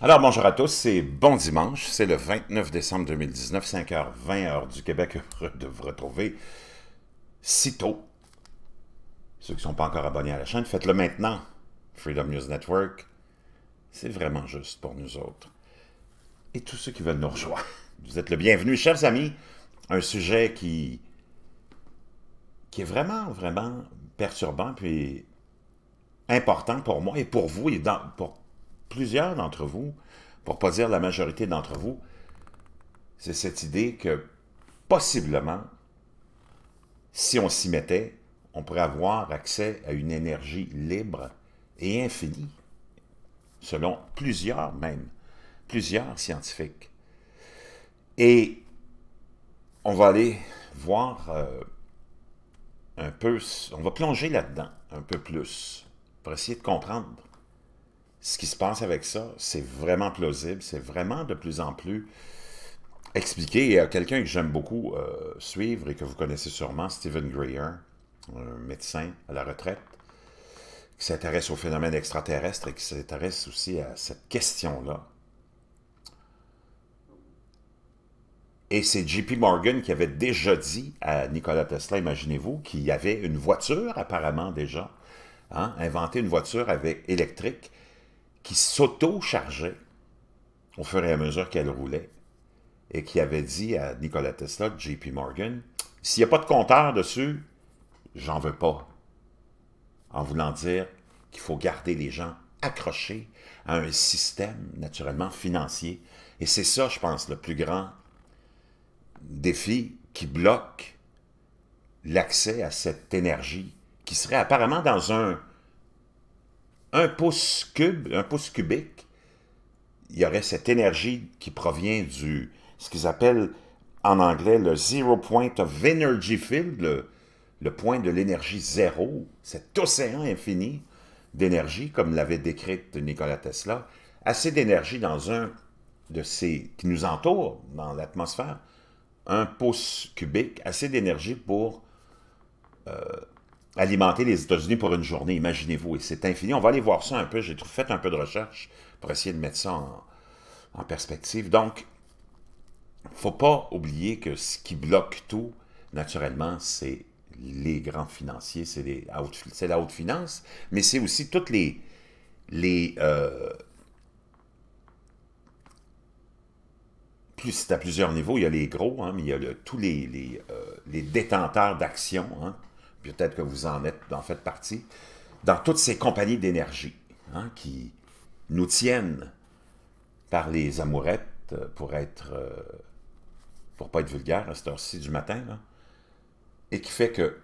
Alors, bonjour à tous c'est bon dimanche. C'est le 29 décembre 2019, 5h20, heure du Québec. Heureux de vous retrouver tôt. Ceux qui ne sont pas encore abonnés à la chaîne, faites-le maintenant. Freedom News Network, c'est vraiment juste pour nous autres. Et tous ceux qui veulent nous rejoindre, vous êtes le bienvenu. Chers amis, un sujet qui, qui est vraiment, vraiment perturbant, puis important pour moi et pour vous, et dans, pour plusieurs d'entre vous, pour pas dire la majorité d'entre vous, c'est cette idée que possiblement, si on s'y mettait, on pourrait avoir accès à une énergie libre et infinie, selon plusieurs même, plusieurs scientifiques. Et on va aller voir euh, un peu, on va plonger là-dedans un peu plus, pour essayer de comprendre ce qui se passe avec ça, c'est vraiment plausible, c'est vraiment de plus en plus expliqué. a euh, quelqu'un que j'aime beaucoup euh, suivre et que vous connaissez sûrement, Stephen Greer, un médecin à la retraite, qui s'intéresse au phénomène extraterrestre et qui s'intéresse aussi à cette question-là. Et c'est JP Morgan qui avait déjà dit à Nikola Tesla, imaginez-vous, qu'il y avait une voiture apparemment déjà, hein, une voiture avec, électrique qui s'auto-chargeait au fur et à mesure qu'elle roulait et qui avait dit à Nikola Tesla, JP Morgan, s'il n'y a pas de compteur dessus, j'en veux pas. En voulant dire qu'il faut garder les gens accrochés à un système naturellement financier. Et c'est ça, je pense, le plus grand défi qui bloque l'accès à cette énergie qui serait apparemment dans un un pouce cube, un pouce cubique, il y aurait cette énergie qui provient du, ce qu'ils appellent en anglais le zero point of energy field, le, point de l'énergie zéro, cet océan infini d'énergie, comme l'avait décrite Nikola Tesla, assez d'énergie dans un de ces qui nous entoure dans l'atmosphère, un pouce cubique, assez d'énergie pour euh, alimenter les États-Unis pour une journée, imaginez-vous, et c'est infini. On va aller voir ça un peu, j'ai fait un peu de recherche pour essayer de mettre ça en, perspective. Donc, faut pas oublier que ce qui bloque tout, naturellement, c'est les grands financiers, c'est la haute finance, mais c'est aussi toutes les... les euh, plus, c'est à plusieurs niveaux, il y a les gros, hein, mais il y a tous les, les, euh, détenteurs d'actions, hein peut-être que vous en êtes, en fait partie, dans toutes ces compagnies d'énergie hein, qui nous tiennent par les amourettes euh, pour être, euh, pour pas être vulgaire à cette heure-ci du matin, et qui fait que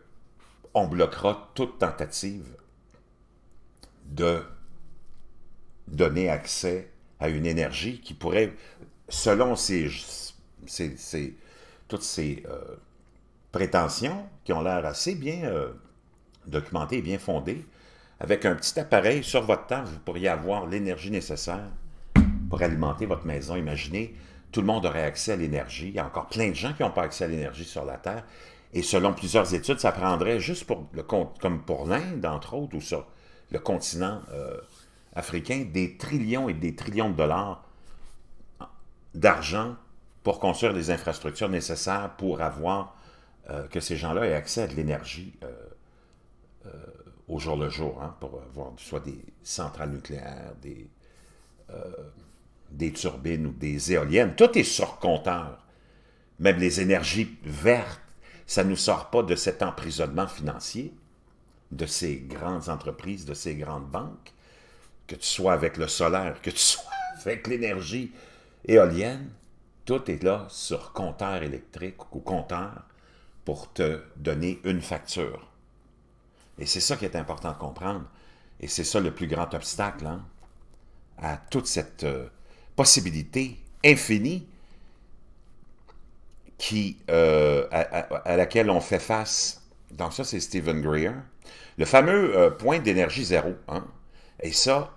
on bloquera toute tentative de donner accès à une énergie qui pourrait, selon ces, ces, toutes ces euh, prétentions qui ont l'air assez bien euh, documentées et bien fondées. Avec un petit appareil sur votre table, vous pourriez avoir l'énergie nécessaire pour alimenter votre maison. Imaginez, tout le monde aurait accès à l'énergie. Il y a encore plein de gens qui n'ont pas accès à l'énergie sur la Terre. Et selon plusieurs études, ça prendrait juste pour le comme pour l'Inde, entre autres, ou sur le continent euh, africain, des trillions et des trillions de dollars d'argent pour construire les infrastructures nécessaires pour avoir euh, que ces gens-là aient accès à de l'énergie euh, euh, au jour le jour, hein, pour avoir soit des centrales nucléaires, des, des turbines ou des éoliennes. Tout est sur compteur. Même les énergies vertes, ça ne nous sort pas de cet emprisonnement financier de ces grandes entreprises, de ces grandes banques, que tu sois avec le solaire, que tu sois avec l'énergie éolienne, tout est là sur compteur électrique ou compteur pour te donner une facture. Et c'est ça qui est important de comprendre. Et c'est ça le plus grand obstacle hein, à toute cette euh, possibilité infinie qui, euh, à, laquelle on fait face. Donc ça, c'est Stephen Greer. Le fameux euh, point d'énergie zéro. Hein. Et ça,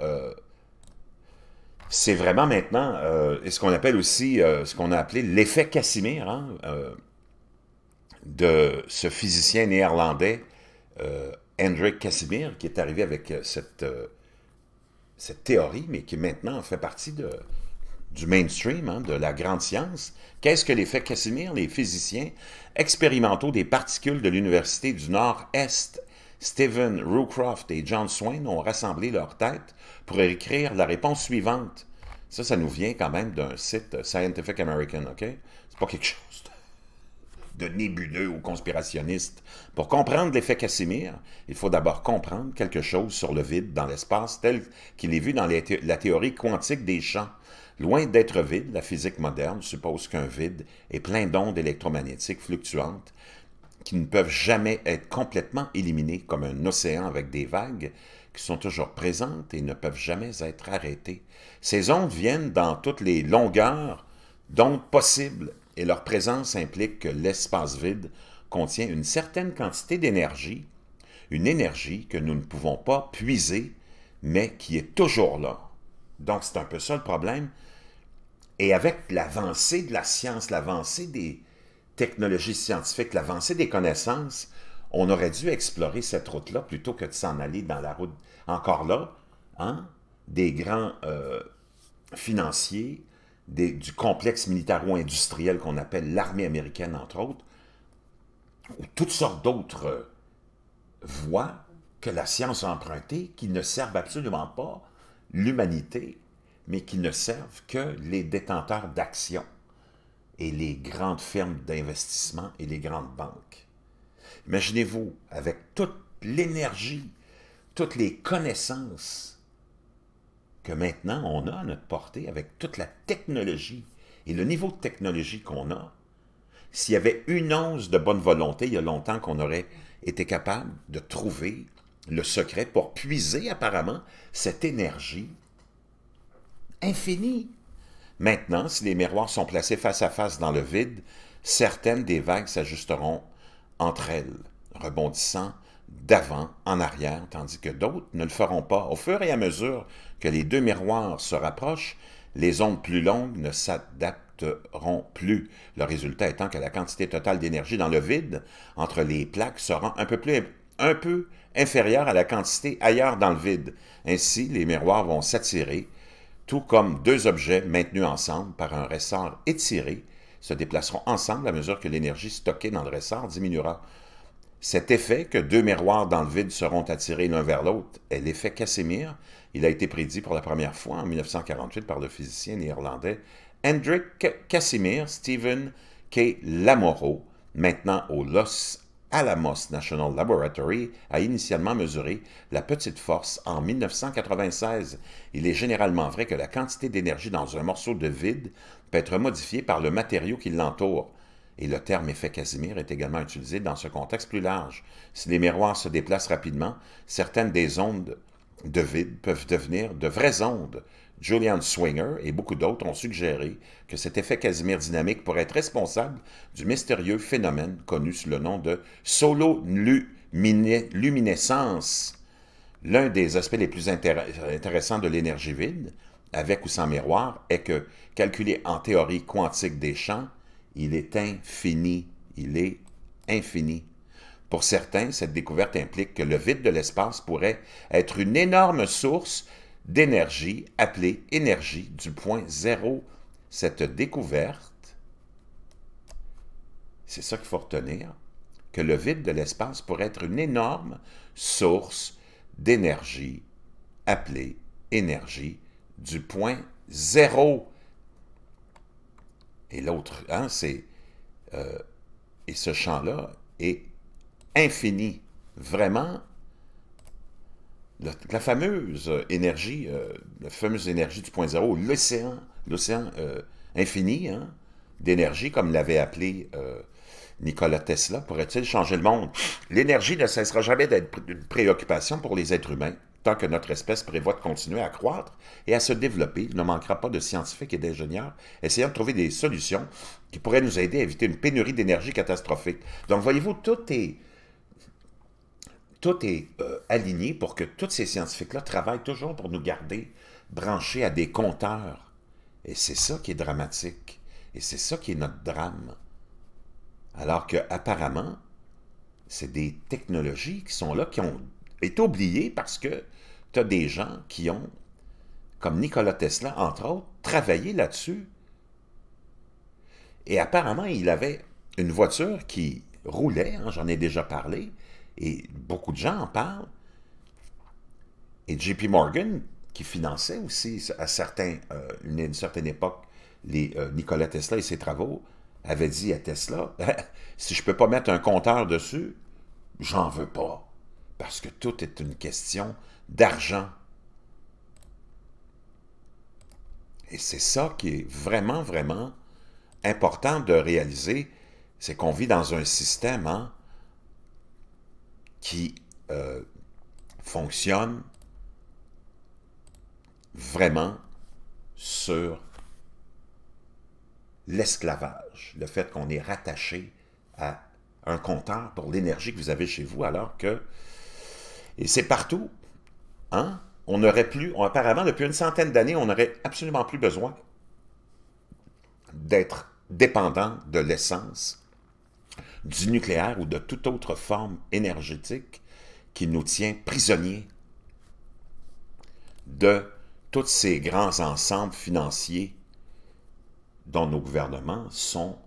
c'est vraiment maintenant ce qu'on appelle aussi, ce qu'on a appelé l'effet Casimir. Hein, de ce physicien néerlandais, euh, Hendrik Casimir, qui est arrivé avec euh, cette, euh, cette théorie, mais qui maintenant fait partie du mainstream, hein, de la grande science. Qu'est-ce que l'effet Casimir? Les physiciens expérimentaux des particules de l'Université du Nord-Est, Stephen Rucroft et John Swain, ont rassemblé leurs têtes pour écrire la réponse suivante. Ça, ça nous vient quand même d'un site Scientific American, OK? C'est pas quelque chose de nébuleux ou conspirationnistes. Pour comprendre l'effet Casimir, il faut d'abord comprendre quelque chose sur le vide dans l'espace tel qu'il est vu dans la théorie quantique des champs. Loin d'être vide, la physique moderne suppose qu'un vide est plein d'ondes électromagnétiques fluctuantes qui ne peuvent jamais être complètement éliminées, comme un océan avec des vagues qui sont toujours présentes et ne peuvent jamais être arrêtées. Ces ondes viennent dans toutes les longueurs d'ondes possibles et leur présence implique que l'espace vide contient une certaine quantité d'énergie, une énergie que nous ne pouvons pas puiser, mais qui est toujours là. Donc c'est un peu ça le problème. Et avec l'avancée de la science, l'avancée des technologies scientifiques, l'avancée des connaissances, on aurait dû explorer cette route-là plutôt que de s'en aller dans la route, encore là, hein, des grands euh, financiers, du complexe militaro-industriel qu'on appelle l'armée américaine, entre autres, ou toutes sortes d'autres euh, voies que la science a empruntées qui ne servent absolument pas l'humanité, mais qui ne servent que les détenteurs d'actions et les grandes firmes d'investissement et les grandes banques. Imaginez-vous, avec toute l'énergie, toutes les connaissances que maintenant on a à notre portée avec toute la technologie et le niveau de technologie qu'on a, s'il y avait une once de bonne volonté, il y a longtemps qu'on aurait été capable de trouver le secret pour puiser apparemment cette énergie infinie. Maintenant, si les miroirs sont placés face à face dans le vide, certaines des vagues s'ajusteront entre elles, rebondissant d'avant en arrière, tandis que d'autres ne le feront pas. Au fur et à mesure que les deux miroirs se rapprochent, les ondes plus longues ne s'adapteront plus, le résultat étant que la quantité totale d'énergie dans le vide entre les plaques sera un peu plus un peu inférieure à la quantité ailleurs dans le vide. Ainsi, les miroirs vont s'attirer, tout comme deux objets maintenus ensemble par un ressort étiré se déplaceront ensemble à mesure que l'énergie stockée dans le ressort diminuera. Cet effet que deux miroirs dans le vide seront attirés l'un vers l'autre est l'effet Casimir. Il a été prédit pour la première fois en 1948 par le physicien néerlandais Hendrik Casimir Stephen K. Lamoro, maintenant au Los Alamos National Laboratory, a initialement mesuré la petite force en 1996. Il est généralement vrai que la quantité d'énergie dans un morceau de vide peut être modifiée par le matériau qui l'entoure. Et le terme effet Casimir est également utilisé dans ce contexte plus large. Si les miroirs se déplacent rapidement, certaines des ondes de vide peuvent devenir de vraies ondes. Julian Swinger et beaucoup d'autres ont suggéré que cet effet Casimir dynamique pourrait être responsable du mystérieux phénomène connu sous le nom de solo luminescence ». l'un des aspects les plus intéressants de l'énergie vide, avec ou sans miroir, est que, calculé en théorie quantique des champs, il est infini. Il est infini. Pour certains, cette découverte implique que le vide de l'espace pourrait être une énorme source d'énergie appelée énergie du point zéro. Cette découverte, c'est ça qu'il faut retenir, que le vide de l'espace pourrait être une énorme source d'énergie appelée énergie du point zéro. Et l'autre, hein, c'est... Euh, et ce champ-là est infini, vraiment. La, fameuse énergie, euh, la fameuse énergie du point zéro, l'océan, l'océan euh, infini hein, d'énergie, comme l'avait appelé Nikola Tesla, pourrait-il changer le monde? L'énergie ne cessera jamais d'être une préoccupation pour les êtres humains que notre espèce prévoit de continuer à croître et à se développer, il ne manquera pas de scientifiques et d'ingénieurs essayant de trouver des solutions qui pourraient nous aider à éviter une pénurie d'énergie catastrophique. Donc, voyez-vous, tout est, tout est euh, aligné pour que tous ces scientifiques-là travaillent toujours pour nous garder branchés à des compteurs. Et c'est ça qui est dramatique. Et c'est ça qui est notre drame. Alors que apparemment, c'est des technologies qui sont là, qui ont été oubliées parce que des gens qui ont, comme Nikola Tesla, entre autres, travaillé là-dessus. Et apparemment, il avait une voiture qui roulait, hein, j'en ai déjà parlé, et beaucoup de gens en parlent. Et JP Morgan, qui finançait aussi à euh, une, certaine époque les, euh, Nikola Tesla et ses travaux, avait dit à Tesla, si je ne peux pas mettre un compteur dessus, j'en veux pas. Parce que tout est une question d'argent. Et c'est ça qui est vraiment, vraiment important de réaliser, c'est qu'on vit dans un système hein, qui euh, fonctionne vraiment sur l'esclavage, le fait qu'on est rattaché à un compteur pour l'énergie que vous avez chez vous, alors que... Et c'est partout. Hein? On n'aurait plus, apparemment, depuis une centaine d'années, on n'aurait absolument plus besoin d'être dépendant de l'essence, du nucléaire ou de toute autre forme énergétique qui nous tient prisonniers de tous ces grands ensembles financiers dont nos gouvernements sont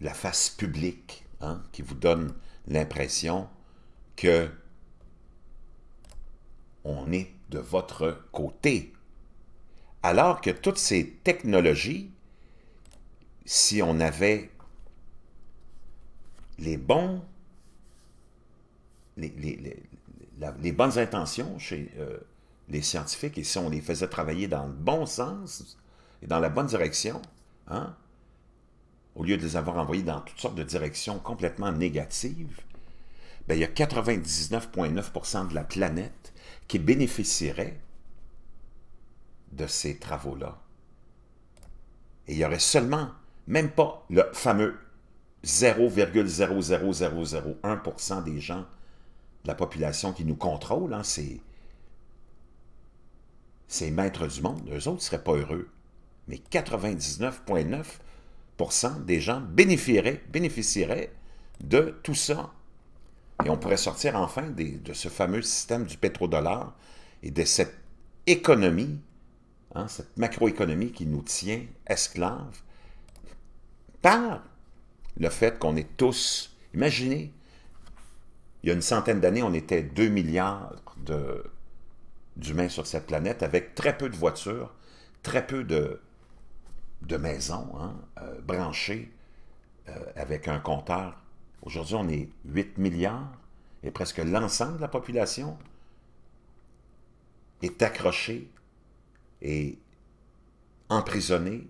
la face publique, hein, qui vous donne l'impression que on est de votre côté. Alors que toutes ces technologies, si on avait les bons, les, bonnes intentions chez euh, les scientifiques, et si on les faisait travailler dans le bon sens et dans la bonne direction, hein, au lieu de les avoir envoyés dans toutes sortes de directions complètement négatives, ben, il y a 99,9% de la planète qui bénéficieraient de ces travaux-là. Et il y aurait seulement, même pas le fameux 0,00001% des gens de la population qui nous contrôle, hein, ces maîtres du monde, eux autres ne seraient pas heureux. Mais 99,9% des gens bénéficieraient, bénéficieraient de tout ça et on pourrait sortir enfin de ce fameux système du pétrodollar et de cette économie, hein, cette macroéconomie qui nous tient esclaves par le fait qu'on est tous... Imaginez, il y a une centaine d'années, on était 2 milliards d'humains sur cette planète avec très peu de voitures, très peu de, maisons hein, euh, branchées euh, avec un compteur Aujourd'hui, on est 8 milliards et presque l'ensemble de la population est accrochée et emprisonnée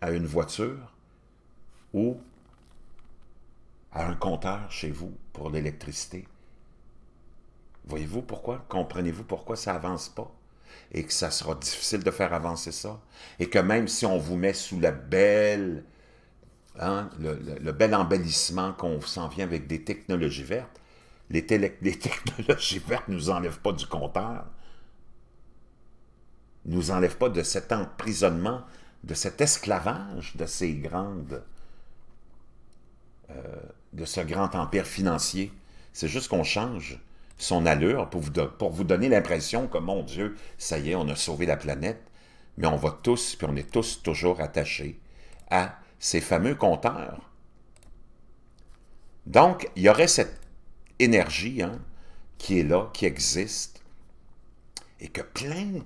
à une voiture ou à un compteur chez vous pour l'électricité. Voyez-vous pourquoi? Comprenez-vous pourquoi ça avance pas? Et que ça sera difficile de faire avancer ça? Et que même si on vous met sous la belle Hein, le, bel embellissement qu'on s'en vient avec des technologies vertes, les, les technologies vertes ne nous enlèvent pas du compteur, ne nous enlèvent pas de cet emprisonnement, de cet esclavage de ces grandes... Euh, de ce grand empire financier. C'est juste qu'on change son allure pour pour vous donner l'impression que, mon Dieu, ça y est, on a sauvé la planète, mais on va tous, puis on est tous toujours attachés à ces fameux compteurs. Donc, il y aurait cette énergie hein, qui est là, qui existe, et que plein,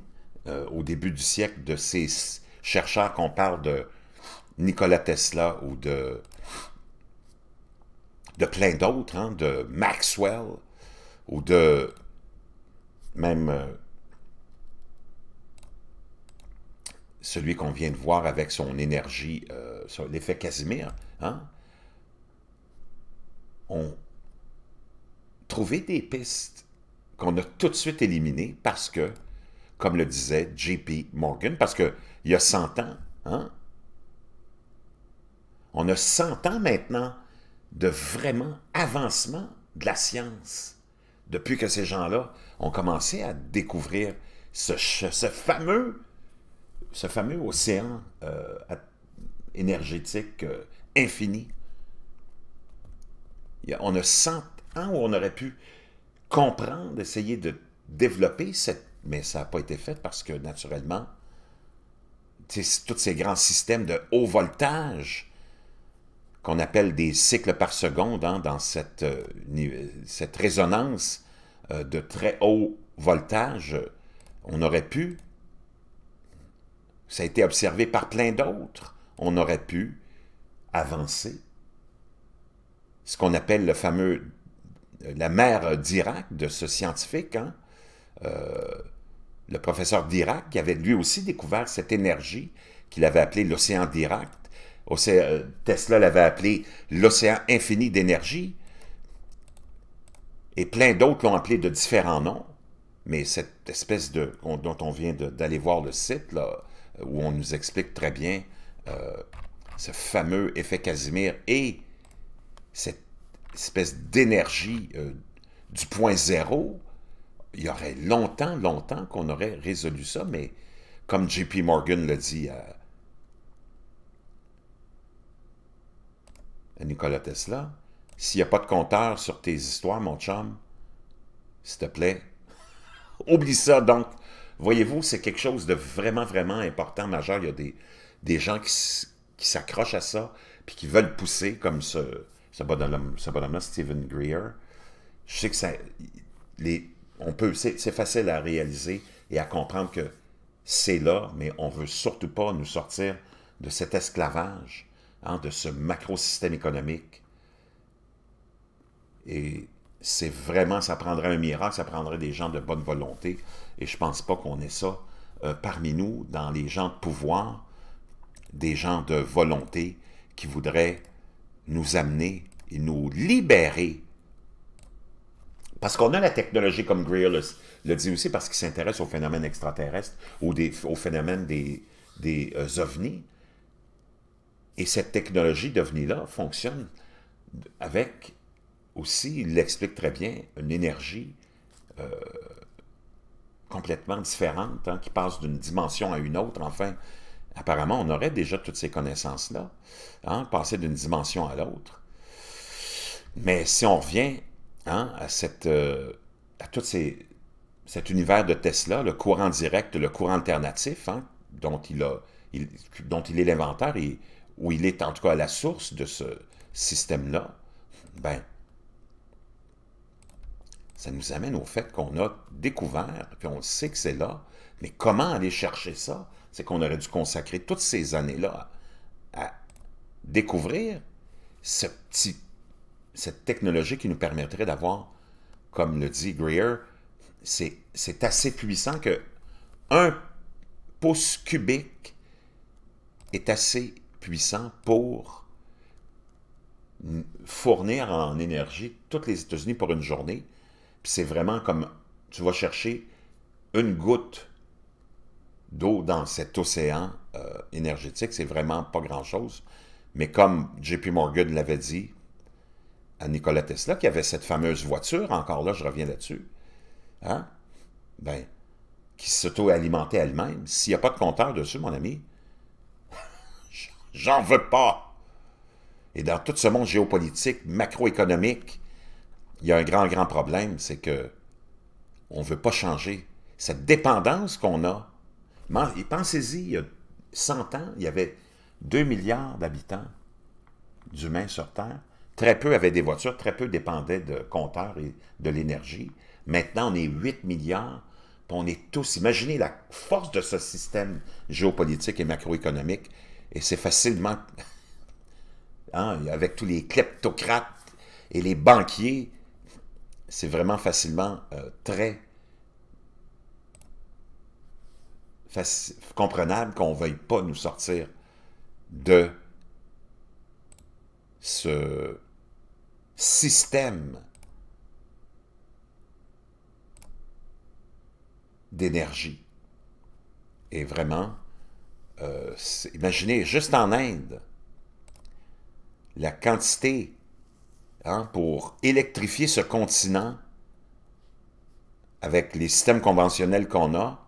euh, au début du siècle, de ces chercheurs qu'on parle de Nikola Tesla ou de, de plein d'autres, hein, de Maxwell ou de même euh, celui qu'on vient de voir avec son énergie, euh, sur l'effet Casimir, hein, ont trouvé des pistes qu'on a tout de suite éliminées parce que, comme le disait J.P. Morgan, parce qu'il y a 100 ans, hein, on a 100 ans maintenant de vraiment avancement de la science depuis que ces gens-là ont commencé à découvrir ce fameux ce fameux océan euh, énergétique euh, infini. on a 100 ans où on aurait pu comprendre, essayer de développer cette... Mais ça n'a pas été fait parce que, naturellement, tous ces grands systèmes de haut voltage qu'on appelle des cycles par seconde hein, dans cette, euh, cette résonance de très haut voltage, on aurait pu ça a été observé par plein d'autres. On aurait pu avancer. Ce qu'on appelle le fameux, euh, la mer Dirac de ce scientifique, hein, euh, le professeur Dirac qui avait lui aussi découvert cette énergie qu'il avait appelée l'océan Dirac. Euh, Tesla l'avait appelé l'océan infini d'énergie. Et plein d'autres l'ont appelé de différents noms. Mais cette espèce de, dont on vient d'aller voir le site, là, où on nous explique très bien euh, ce fameux effet Casimir et cette espèce d'énergie euh, du point zéro, il y aurait longtemps, longtemps qu'on aurait résolu ça, mais comme JP Morgan le dit à, à Nikola Tesla, s'il n'y a pas de compteur sur tes histoires, mon chum, s'il te plaît, oublie ça. Donc, Voyez-vous, c'est quelque chose de vraiment, vraiment important, majeur. Il y a des, des gens qui, s'accrochent à ça, puis qui veulent pousser, comme ce, bonhomme-là, Stephen Greer. Je sais que ça, les, on peut, c'est facile à réaliser et à comprendre que c'est là, mais on ne veut surtout pas nous sortir de cet esclavage, hein, de ce macro-système économique. Et c'est vraiment, ça prendrait un miracle, ça prendrait des gens de bonne volonté. Et je pense pas qu'on ait ça euh, parmi nous, dans les gens de pouvoir, des gens de volonté qui voudraient nous amener et nous libérer. Parce qu'on a la technologie, comme Greer le, dit aussi, parce qu'il s'intéresse aux phénomènes extraterrestres, ou des, aux phénomènes des, euh, ovnis. Et cette technologie d'ovnis-là fonctionne avec aussi, il l'explique très bien, une énergie euh, complètement différente, hein, qui passe d'une dimension à une autre. Enfin, apparemment, on aurait déjà toutes ces connaissances-là, hein, passer d'une dimension à l'autre. Mais si on revient hein, à, cette, euh, à tout ces, cet univers de Tesla, le courant direct, le courant alternatif, dont, il a, dont il est l'inventaire et où il est en tout cas à la source de ce système-là, ben, ça nous amène au fait qu'on a découvert, puis on sait que c'est là, mais comment aller chercher ça? C'est qu'on aurait dû consacrer toutes ces années-là à découvrir ce petit, cette technologie qui nous permettrait d'avoir, comme le dit Greer, c'est assez puissant que un pouce cubique est assez puissant pour fournir en énergie toutes les États-Unis pour une journée, c'est vraiment comme tu vas chercher une goutte d'eau dans cet océan euh, énergétique, c'est vraiment pas grand-chose. Mais comme JP Morgan l'avait dit à Nikola Tesla, qui avait cette fameuse voiture, encore là, je reviens là-dessus, hein? Ben, qui s'auto-alimentait elle-même, s'il n'y a pas de compteur dessus, mon ami, j'en veux pas. Et dans tout ce monde géopolitique, macroéconomique, il y a un grand, grand problème, c'est que on ne veut pas changer. Cette dépendance qu'on a, pensez-y, il y a 100 ans, il y avait 2 milliards d'habitants d'humains sur Terre. Très peu avaient des voitures, très peu dépendaient de compteurs et de l'énergie. Maintenant, on est 8 milliards, on est tous... Imaginez la force de ce système géopolitique et macroéconomique, et c'est facilement... Hein, avec tous les kleptocrates et les banquiers c'est vraiment facilement euh, très comprenable qu'on ne veuille pas nous sortir de ce système d'énergie. Et vraiment, euh, imaginez, juste en Inde, la quantité Hein, pour électrifier ce continent avec les systèmes conventionnels qu'on a,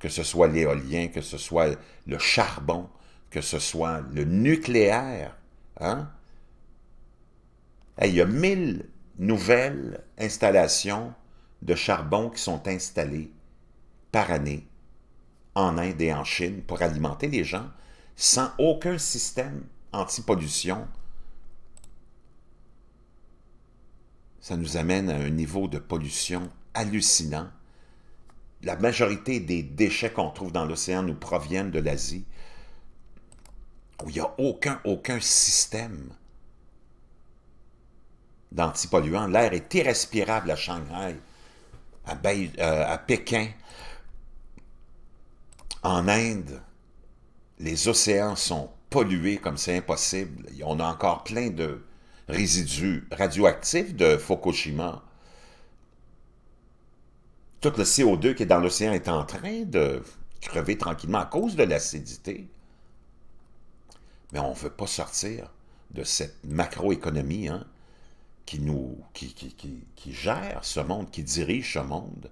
que ce soit l'éolien, que ce soit le charbon, que ce soit le nucléaire. Hein. il y a 1000 nouvelles installations de charbon qui sont installées par année en Inde et en Chine pour alimenter les gens sans aucun système anti-pollution ça nous amène à un niveau de pollution hallucinant. La majorité des déchets qu'on trouve dans l'océan nous proviennent de l'Asie, où il n'y a aucun, aucun système d'antipolluants. L'air est irrespirable à Shanghai, à, euh, à Pékin, en Inde. Les océans sont pollués comme c'est impossible. On a encore plein de, résidus radioactifs de Fukushima. Tout le CO2 qui est dans l'océan est en train de crever tranquillement à cause de l'acidité. Mais on ne veut pas sortir de cette macroéconomie hein, qui, nous, qui, qui, qui, gère ce monde, qui dirige ce monde.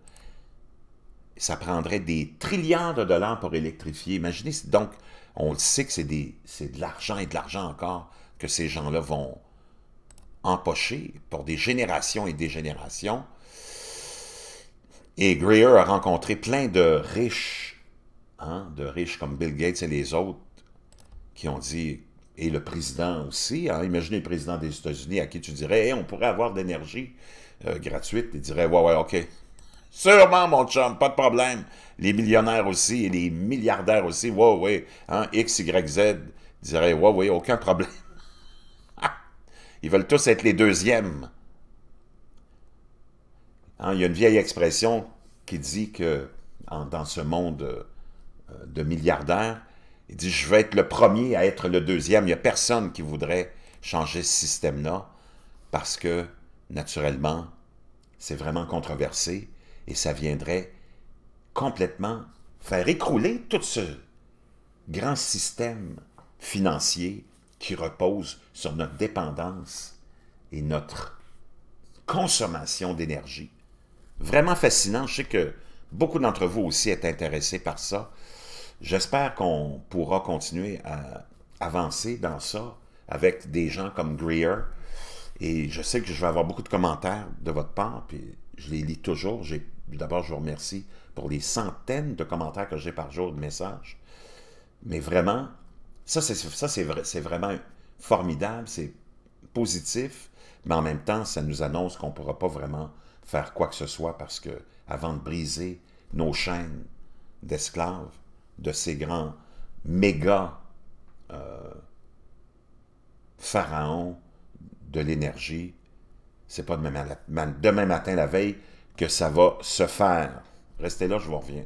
Ça prendrait des trilliards de dollars pour électrifier. Imaginez, donc, on sait que c'est de l'argent et de l'argent encore que ces gens-là vont, empoché pour des générations et des générations. Et Greer a rencontré plein de riches, hein, de riches comme Bill Gates et les autres, qui ont dit, et le président aussi, hein, imaginez le président des États-Unis à qui tu dirais, on pourrait avoir de l'énergie euh, gratuite, il dirait, ouais, ouais, ok, Sûrement, mon chum, pas de problème. Les millionnaires aussi et les milliardaires aussi, ouais, ouais. Hein, X, Y, Z dirait, ouais, ouais, aucun problème. Ils veulent tous être les deuxièmes. Hein, il y a une vieille expression qui dit que dans ce monde euh, de milliardaires, il dit « je vais être le premier à être le deuxième ». Il n'y a personne qui voudrait changer ce système-là parce que, naturellement, c'est vraiment controversé et ça viendrait complètement faire écrouler tout ce grand système financier qui repose sur notre dépendance et notre consommation d'énergie. Vraiment fascinant. Je sais que beaucoup d'entre vous aussi êtes intéressés par ça. J'espère qu'on pourra continuer à avancer dans ça avec des gens comme Greer. Et je sais que je vais avoir beaucoup de commentaires de votre part, puis je les lis toujours. D'abord, je vous remercie pour les centaines de commentaires que j'ai par jour de messages. Mais vraiment, ça, c'est vrai, vraiment formidable, c'est positif, mais en même temps, ça nous annonce qu'on ne pourra pas vraiment faire quoi que ce soit parce que avant de briser nos chaînes d'esclaves, de ces grands méga euh, pharaons de l'énergie, c'est pas demain matin la veille que ça va se faire. Restez là, je vous reviens.